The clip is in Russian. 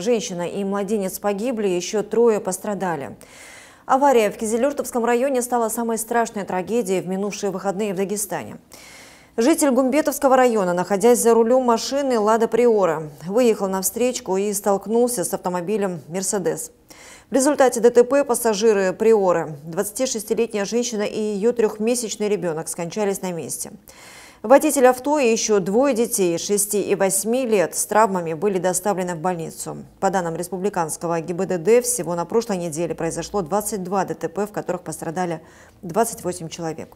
Женщина и младенец погибли, еще трое пострадали. Авария в Кизелюртовском районе стала самой страшной трагедией в минувшие выходные в Дагестане. Житель Гумбетовского района, находясь за рулем машины «Лада Приора», выехал на встречку и столкнулся с автомобилем «Мерседес». В результате ДТП пассажиры «Приора», 26-летняя женщина и ее трехмесячный ребенок скончались на месте. Водитель авто и еще двое детей 6 и 8 лет с травмами были доставлены в больницу. По данным республиканского ГИБДД, всего на прошлой неделе произошло 22 ДТП, в которых пострадали 28 человек.